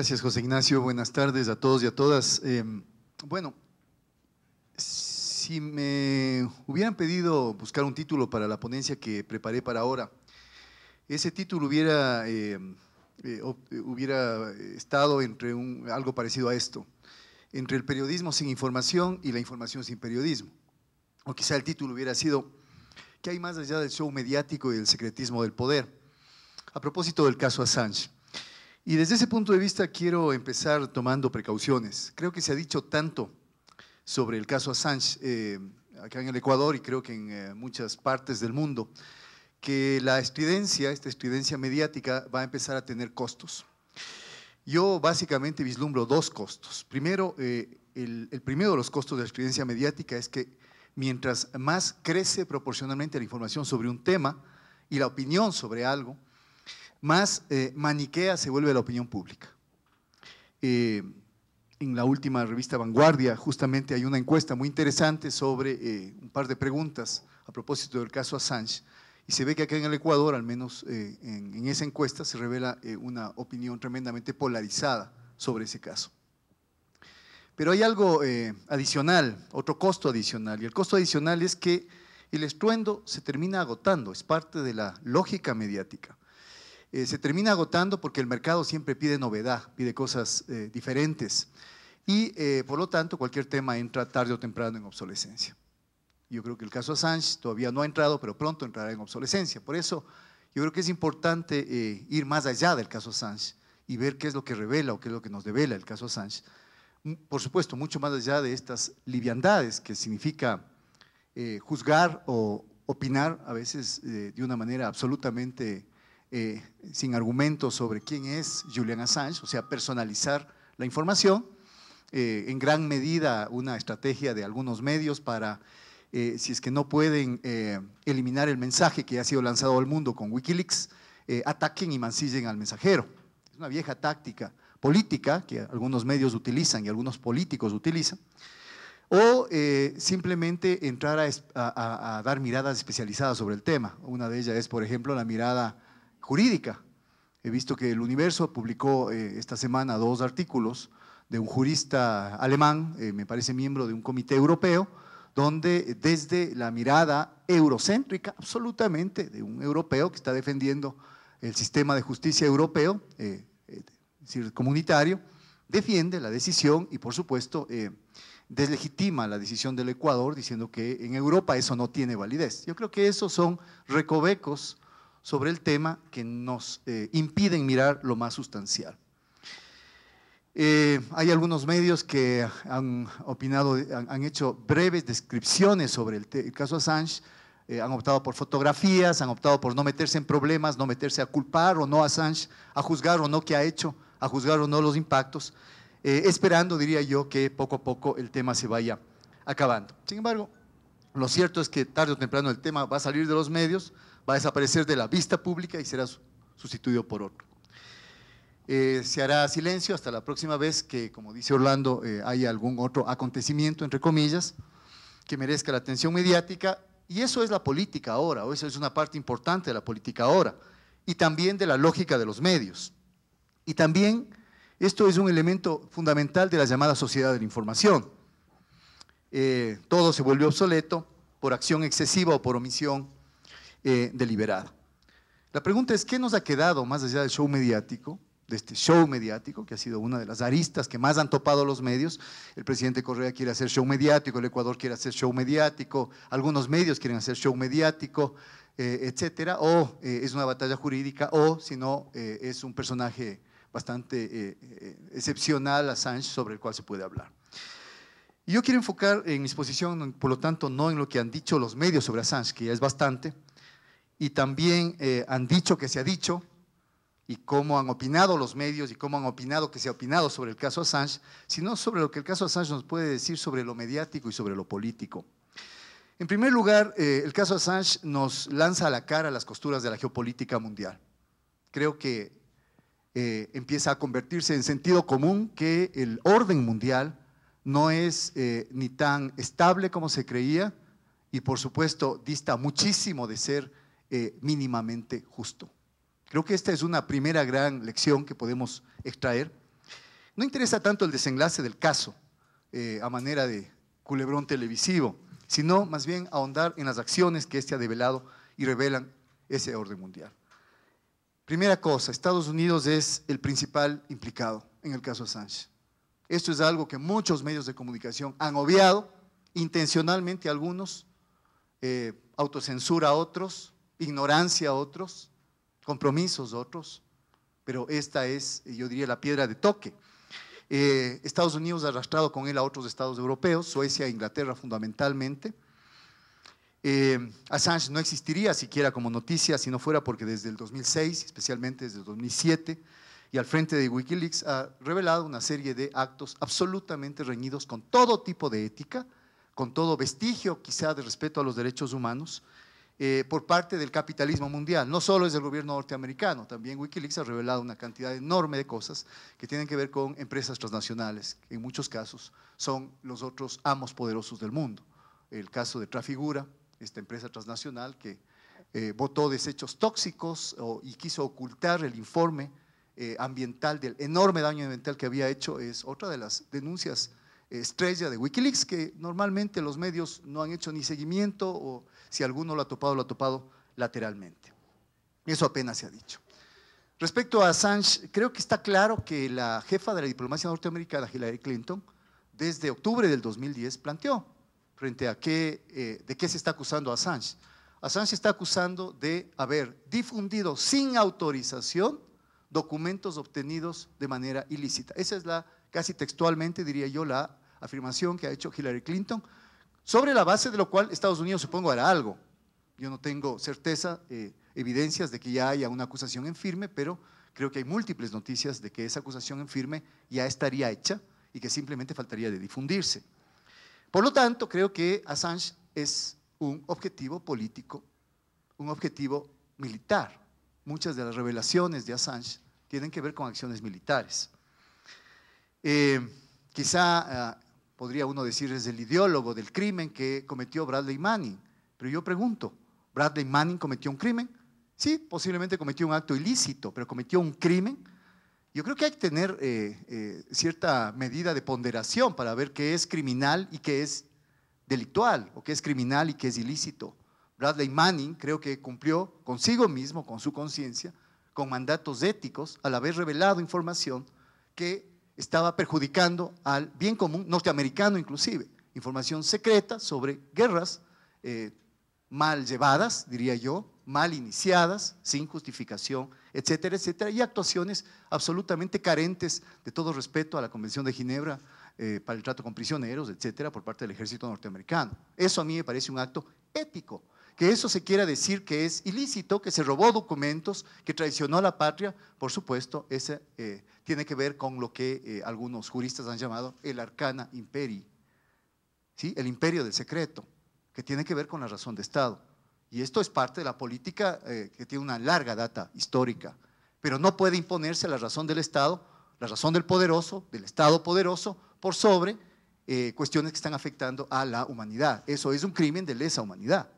Gracias, José Ignacio. Buenas tardes a todos y a todas. Em, bueno, si me hubieran pedido buscar un título para la ponencia que preparé para ahora, ese título hubiera, em, eh, hubiera estado entre algo parecido a esto, entre el periodismo sin información y la información sin periodismo. O quizá el título hubiera sido, ¿qué hay más allá del show mediático y del secretismo del poder? A propósito del caso Assange. Y desde ese punto de vista quiero empezar tomando precauciones. Creo que se ha dicho tanto sobre el caso Assange eh, acá en el Ecuador y creo que en eh, muchas partes del mundo, que la estridencia, esta estridencia mediática, va a empezar a tener costos. Yo básicamente vislumbro dos costos. Primero, eh, el, primero de los costos de la estridencia mediática es que mientras más crece proporcionalmente la información sobre un tema y la opinión sobre algo, más eh, maniquea se vuelve la opinión pública. Eh, en la última revista Vanguardia, justamente hay una encuesta muy interesante sobre eh, un par de preguntas a propósito del caso Assange, y se ve que acá en el Ecuador, al menos en, esa encuesta, se revela una opinión tremendamente polarizada sobre ese caso. Pero hay algo adicional, otro costo adicional, y el costo adicional es que el estruendo se termina agotando, es parte de la lógica mediática. Eh, se termina agotando porque el mercado siempre pide novedad, pide cosas eh, diferentes. Y eh, por lo tanto, cualquier tema entra tarde o temprano en obsolescencia. Yo creo que el caso Assange todavía no ha entrado, pero pronto entrará en obsolescencia. Por eso, yo creo que es importante ir más allá del caso Assange y ver qué es lo que revela o qué es lo que nos devela el caso Assange. Mm, por supuesto, mucho más allá de estas liviandades que significa juzgar o opinar a veces de una manera absolutamente eh, sin argumentos sobre quién es Julian Assange, o sea, personalizar la información, eh, en gran medida una estrategia de algunos medios para, eh, si es que no pueden eliminar el mensaje que ha sido lanzado al mundo con Wikileaks, ataquen y mancillen al mensajero. Es una vieja táctica política que algunos medios utilizan y algunos políticos utilizan, o simplemente entrar a, a, dar miradas especializadas sobre el tema. Una de ellas es, por ejemplo, la mirada jurídica. He visto que el Universo publicó eh, esta semana dos artículos de un jurista alemán, eh, me parece miembro de un comité europeo, donde eh, desde la mirada eurocéntrica absolutamente de un europeo que está defendiendo el sistema de justicia europeo, es decir, comunitario, defiende la decisión y por supuesto deslegitima la decisión del Ecuador diciendo que en Europa eso no tiene validez. Yo creo que esos son recovecos sobre el tema que nos eh, impiden mirar lo más sustancial. Eh, hay algunos medios que han opinado, han, hecho breves descripciones sobre el, caso Assange, eh, han optado por fotografías, han optado por no meterse en problemas, no meterse a culpar o no a Assange, a juzgar o no qué ha hecho, a juzgar o no los impactos, esperando, diría yo, que poco a poco el tema se vaya acabando. Sin embargo, lo cierto es que tarde o temprano el tema va a salir de los medios, va a desaparecer de la vista pública y será sustituido por otro. Eh, se hará silencio hasta la próxima vez que, como dice Orlando, eh, haya algún otro acontecimiento, entre comillas, que merezca la atención mediática. Y eso es la política ahora, o eso es una parte importante de la política ahora, y también de la lógica de los medios. Y también esto es un elemento fundamental de la llamada sociedad de la información. Eh, todo se vuelve obsoleto por acción excesiva o por omisión eh, deliberado. La pregunta es, ¿qué nos ha quedado más allá del show mediático? de este show mediático, que ha sido una de las aristas que más han topado los medios. El presidente Correa quiere hacer show mediático, el Ecuador quiere hacer show mediático, algunos medios quieren hacer show mediático, eh, etcétera. O eh, es una batalla jurídica, o si no, es un personaje bastante excepcional, Assange, sobre el cual se puede hablar. yo quiero enfocar en mi exposición, por lo tanto, no en lo que han dicho los medios sobre Assange, que ya es bastante, y también eh, han dicho que se ha dicho y cómo han opinado los medios y cómo han opinado que se ha opinado sobre el caso Assange, sino sobre lo que el caso Assange nos puede decir sobre lo mediático y sobre lo político. En primer lugar, eh, el caso Assange nos lanza a la cara las costuras de la geopolítica mundial. Creo que eh, empieza a convertirse en sentido común que el orden mundial no es ni tan estable como se creía y por supuesto dista muchísimo de ser eh, mínimamente justo. Creo que esta es una primera gran lección que podemos extraer. No interesa tanto el desenlace del caso eh, a manera de culebrón televisivo, sino más bien ahondar en las acciones que este ha develado y revelan ese orden mundial. Primera cosa, Estados Unidos es el principal implicado en el caso Sánchez. Esto es algo que muchos medios de comunicación han obviado, intencionalmente algunos, eh, autocensura a otros, ignorancia a otros, compromisos a otros, pero esta es, eh, yo diría, la piedra de toque. Eh, estados Unidos ha arrastrado con él a otros estados europeos, Suecia e Inglaterra fundamentalmente. Eh, Assange no existiría siquiera como noticia si no fuera porque desde el 2006, especialmente desde el 2007, y al frente de Wikileaks ha revelado una serie de actos absolutamente reñidos con todo tipo de ética, con todo vestigio quizá de respeto a los derechos humanos, eh, por parte del capitalismo mundial. No solo es del gobierno norteamericano, también Wikileaks ha revelado una cantidad enorme de cosas que tienen que ver con empresas transnacionales, que en muchos casos son los otros amos poderosos del mundo. El caso de Trafigura, esta empresa transnacional que votó eh, desechos tóxicos y quiso ocultar el informe eh, ambiental del enorme daño ambiental que había hecho, es otra de las denuncias estrella de Wikileaks, que normalmente los medios no han hecho ni seguimiento o si alguno lo ha topado, lo ha topado lateralmente. Eso apenas se ha dicho. Respecto a Assange, creo que está claro que la jefa de la diplomacia norteamericana, Hillary Clinton, desde octubre del 2010 planteó frente a qué, eh, de qué se está acusando a Assange. Assange está acusando de haber difundido sin autorización documentos obtenidos de manera ilícita. Esa es la, casi textualmente diría yo, la afirmación que ha hecho Hillary Clinton, sobre la base de lo cual Estados Unidos, supongo, hará algo. Yo no tengo certeza, eh, evidencias de que ya haya una acusación en firme, pero creo que hay múltiples noticias de que esa acusación en firme ya estaría hecha y que simplemente faltaría de difundirse. Por lo tanto, creo que Assange es un objetivo político, un objetivo militar. Muchas de las revelaciones de Assange tienen que ver con acciones militares. Eh, quizá ah, podría uno decir es el ideólogo del crimen que cometió Bradley Manning. Pero yo pregunto, ¿Bradley Manning cometió un crimen? Sí, posiblemente cometió un acto ilícito, pero cometió un crimen. Yo creo que hay que tener eh, eh, cierta medida de ponderación para ver qué es criminal y qué es delictual, o qué es criminal y qué es ilícito. Bradley Manning creo que cumplió consigo mismo, con su conciencia, con mandatos éticos, al haber revelado información que estaba perjudicando al bien común norteamericano inclusive. Información secreta sobre guerras eh, mal llevadas, diría yo, mal iniciadas, sin justificación, etcétera, etcétera, y actuaciones absolutamente carentes de todo respeto a la Convención de Ginebra eh, para el trato con prisioneros, etcétera, por parte del ejército norteamericano. Eso a mí me parece un acto ético que eso se quiera decir que es ilícito, que se robó documentos, que traicionó a la patria, por supuesto, ese eh, tiene que ver con lo que eh, algunos juristas han llamado el arcana imperi, ¿sí? el imperio del secreto, que tiene que ver con la razón de Estado. Y esto es parte de la política eh, que tiene una larga data histórica, pero no puede imponerse la razón del Estado, la razón del poderoso, del Estado poderoso, por sobre cuestiones que están afectando a la humanidad. Eso es un crimen de lesa humanidad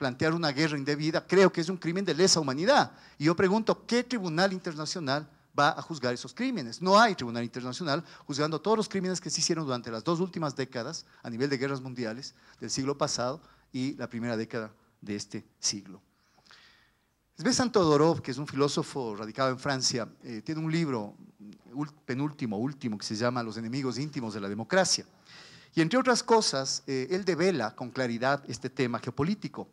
plantear una guerra indebida, creo que es un crimen de lesa humanidad. Y yo pregunto, ¿qué tribunal internacional va a juzgar esos crímenes? No hay tribunal internacional juzgando todos los crímenes que se hicieron durante las dos últimas décadas a nivel de guerras mundiales del siglo pasado y la primera década de este siglo. Svetlana Todorov, que es un filósofo radicado en Francia, eh, tiene un libro penúltimo, último, que se llama Los enemigos íntimos de la democracia. Y entre otras cosas, eh, él devela con claridad este tema geopolítico.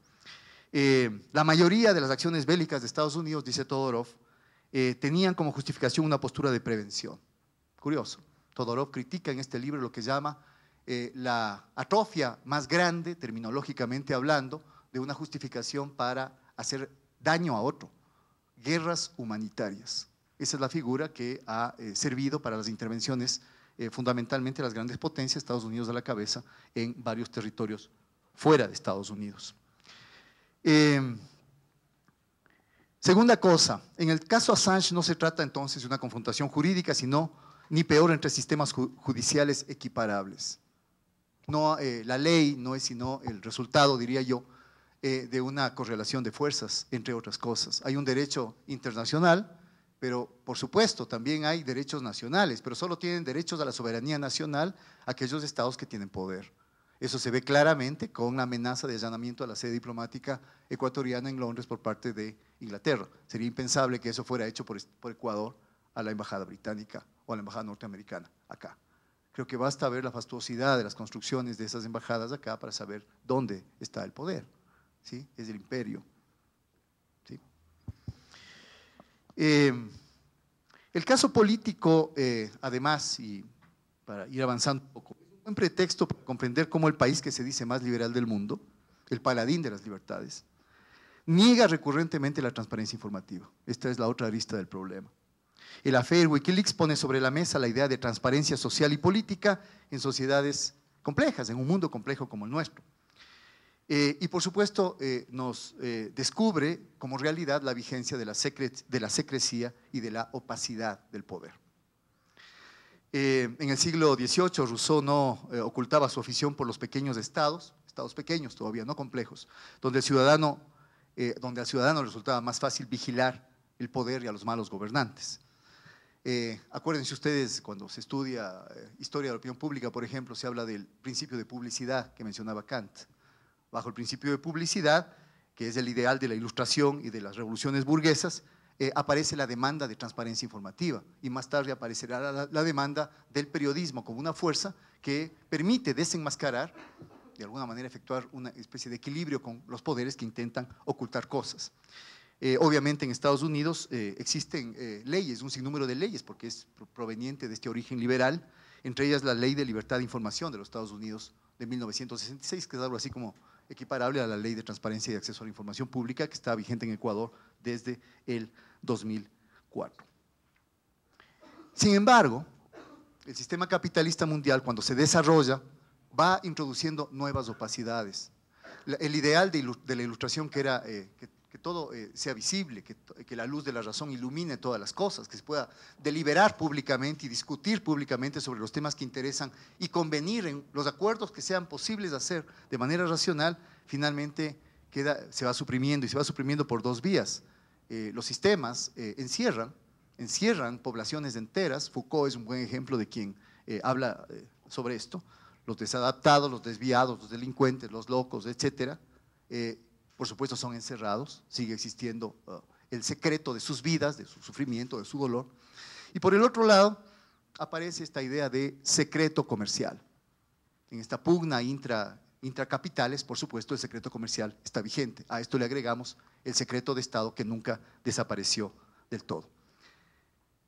Eh, la mayoría de las acciones bélicas de Estados Unidos, dice Todorov, eh, tenían como justificación una postura de prevención. Curioso. Todorov critica en este libro lo que llama eh, la atrofia más grande, terminológicamente hablando, de una justificación para hacer daño a otro. Guerras humanitarias. Esa es la figura que ha servido para las intervenciones, fundamentalmente las grandes potencias, Estados Unidos a la cabeza, en varios territorios fuera de Estados Unidos. Eh, segunda cosa, en el caso Assange no se trata entonces de una confrontación jurídica, sino ni peor entre sistemas judiciales equiparables. No, eh, la ley no es sino el resultado, diría yo, eh, de una correlación de fuerzas, entre otras cosas. Hay un derecho internacional, pero por supuesto también hay derechos nacionales, pero solo tienen derechos a la soberanía nacional aquellos estados que tienen poder. Eso se ve claramente con la amenaza de allanamiento a la sede diplomática ecuatoriana en Londres por parte de Inglaterra. Sería impensable que eso fuera hecho por, Ecuador a la embajada británica o a la embajada norteamericana acá. Creo que basta ver la fastuosidad de las construcciones de esas embajadas acá para saber dónde está el poder. ¿sí? Es el imperio. Eh, el caso político, eh, además, y para ir avanzando un poco, un pretexto para comprender cómo el país que se dice más liberal del mundo, el paladín de las libertades, niega recurrentemente la transparencia informativa. Esta es la otra vista del problema. El affair Wikileaks pone sobre la mesa la idea de transparencia social y política en sociedades complejas, en un mundo complejo como el nuestro. Eh, y por supuesto eh, nos eh, descubre como realidad la vigencia de la, secrecia de la secrecía y de la opacidad del poder. Eh, en el siglo XVIII Rousseau no eh, ocultaba su afición por los pequeños estados, estados pequeños todavía, no complejos, donde, el ciudadano, eh, donde al ciudadano resultaba más fácil vigilar el poder y a los malos gobernantes. acuérdense ustedes, cuando se estudia historia de la opinión pública, por ejemplo, se habla del principio de publicidad que mencionaba Kant. Bajo el principio de publicidad, que es el ideal de la ilustración y de las revoluciones burguesas, eh, aparece la demanda de transparencia informativa y más tarde aparecerá la, demanda del periodismo como una fuerza que permite desenmascarar, de alguna manera efectuar una especie de equilibrio con los poderes que intentan ocultar cosas. Eh, obviamente en Estados Unidos eh, existen leyes, un sinnúmero de leyes, porque es proveniente de este origen liberal, entre ellas la Ley de Libertad de Información de los Estados Unidos de 1966, que es algo así como equiparable a la Ley de Transparencia y Acceso a la Información Pública, que está vigente en Ecuador desde el 2004. Sin embargo, el sistema capitalista mundial, cuando se desarrolla, va introduciendo nuevas opacidades. El ideal de, la ilustración que era eh, que, todo eh, sea visible, que, la luz de la razón ilumine todas las cosas, que se pueda deliberar públicamente y discutir públicamente sobre los temas que interesan y convenir en los acuerdos que sean posibles de hacer de manera racional, finalmente se va suprimiendo y se va suprimiendo por dos vías. Eh, los sistemas eh, encierran, encierran poblaciones enteras. Foucault es un buen ejemplo de quien eh, habla sobre esto. Los desadaptados, los desviados, los delincuentes, los locos, etcétera, por supuesto son encerrados, sigue existiendo uh, el secreto de sus vidas, de su sufrimiento, de su dolor. Y por el otro lado aparece esta idea de secreto comercial. En esta pugna intra intracapitales, por supuesto, el secreto comercial está vigente. A esto le agregamos el secreto de Estado que nunca desapareció del todo.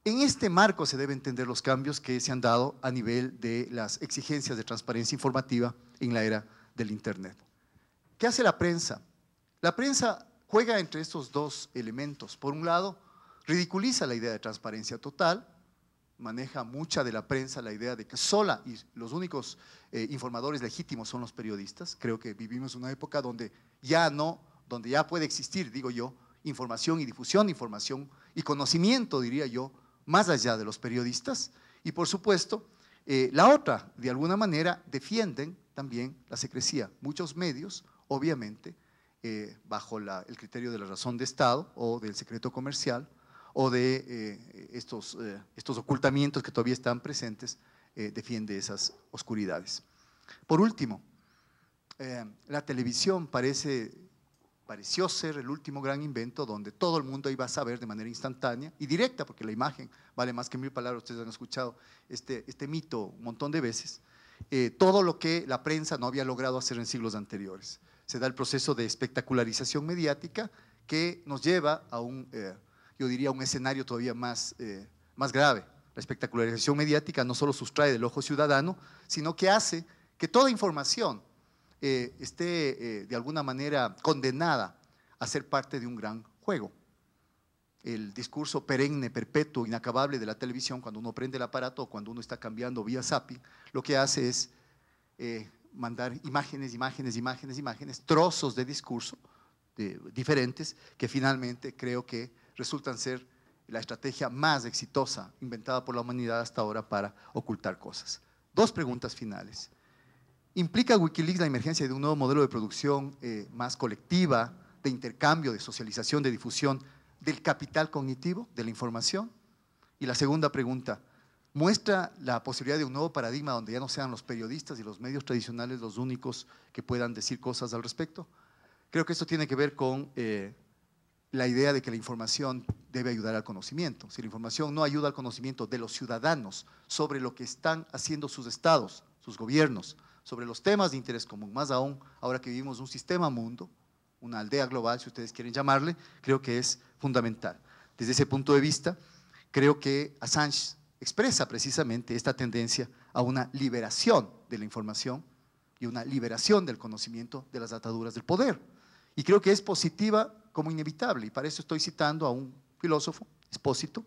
En este marco se deben entender los cambios que se han dado a nivel de las exigencias de transparencia informativa en la era del Internet. ¿Qué hace la prensa? La prensa juega entre estos dos elementos. Por un lado, ridiculiza la idea de transparencia total, maneja mucha de la prensa la idea de que sola y los únicos eh, informadores legítimos son los periodistas. Creo que vivimos una época donde ya no, donde ya puede existir, digo yo, información y difusión de información y conocimiento, diría yo, más allá de los periodistas. Y por supuesto, eh, la otra, de alguna manera, defienden también la secrecía. Muchos medios, obviamente, eh, bajo la, el criterio de la razón de Estado o del secreto comercial, o de eh, estos, eh, estos ocultamientos que todavía están presentes, eh, defiende esas oscuridades. Por último, la televisión parece, pareció ser el último gran invento donde todo el mundo iba a saber de manera instantánea y directa, porque la imagen vale más que mil palabras, ustedes han escuchado este, este mito un montón de veces, todo lo que la prensa no había logrado hacer en siglos anteriores. Se da el proceso de espectacularización mediática que nos lleva a un yo diría, un escenario todavía más, eh, más grave. La espectacularización mediática no solo sustrae del ojo ciudadano, sino que hace que toda información eh, esté eh, de alguna manera condenada a ser parte de un gran juego. El discurso perenne, perpetuo, inacabable de la televisión, cuando uno prende el aparato o cuando uno está cambiando vía SAPI, lo que hace es mandar imágenes, imágenes, imágenes, imágenes, trozos de discurso diferentes que finalmente creo que resultan ser la estrategia más exitosa inventada por la humanidad hasta ahora para ocultar cosas. Dos preguntas finales. ¿Implica Wikileaks la emergencia de un nuevo modelo de producción eh, más colectiva, de intercambio, de socialización, de difusión del capital cognitivo, de la información? Y la segunda pregunta, ¿muestra la posibilidad de un nuevo paradigma donde ya no sean los periodistas y los medios tradicionales los únicos que puedan decir cosas al respecto? Creo que esto tiene que ver con eh, la idea de que la información debe ayudar al conocimiento. Si la información no ayuda al conocimiento de los ciudadanos sobre lo que están haciendo sus estados, sus gobiernos, sobre los temas de interés común, más aún ahora que vivimos un sistema mundo, una aldea global, si ustedes quieren llamarle, creo que es fundamental. Desde ese punto de vista, creo que Assange expresa precisamente esta tendencia a una liberación de la información y una liberación del conocimiento de las ataduras del poder. Y creo que es positiva como inevitable. Y para eso estoy citando a un filósofo, Espósito.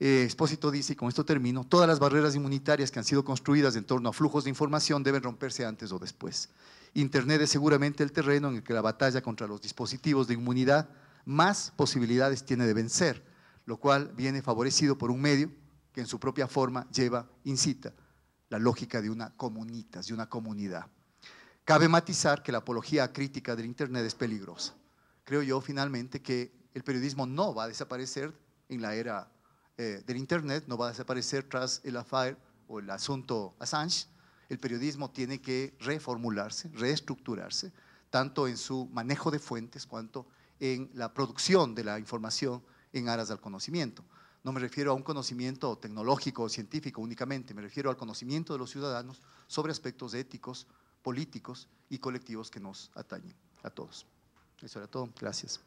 expósito eh, dice, y con esto termino, todas las barreras inmunitarias que han sido construidas en torno a flujos de información deben romperse antes o después. Internet es seguramente el terreno en el que la batalla contra los dispositivos de inmunidad más posibilidades tiene de vencer, lo cual viene favorecido por un medio que en su propia forma lleva, incita, la lógica de una comunitas, de una comunidad. Cabe matizar que la apología crítica del Internet es peligrosa creo yo finalmente que el periodismo no va a desaparecer en la era eh, del Internet, no va a desaparecer tras el affair o el asunto Assange. El periodismo tiene que reformularse, reestructurarse, tanto en su manejo de fuentes cuanto en la producción de la información en aras del conocimiento. No me refiero a un conocimiento tecnológico o científico únicamente, me refiero al conocimiento de los ciudadanos sobre aspectos éticos, políticos y colectivos que nos atañen a todos. Eso era todo. Gracias.